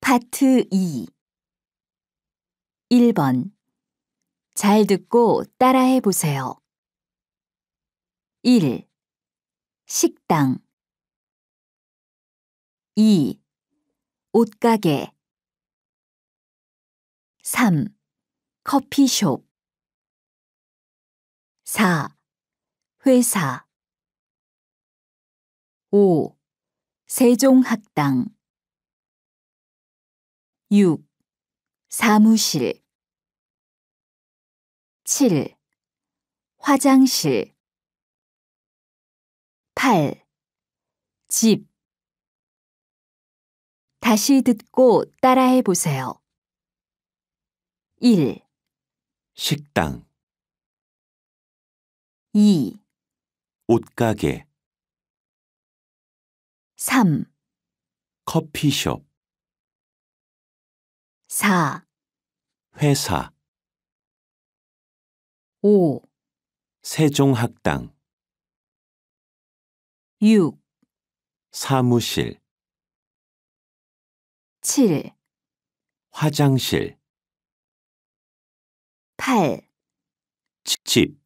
파트 2 1번 잘 듣고 따라해 보세요. 1. 식당 2. 옷가게 3. 커피숍 4. 회사 5. 세종학당 6. 사무실 7. 화장실 8. 집 다시 듣고 따라해 보세요. 1. 식당 2. 옷가게 3 커피숍 4 회사 5 세종학당 6 사무실 7 화장실 8집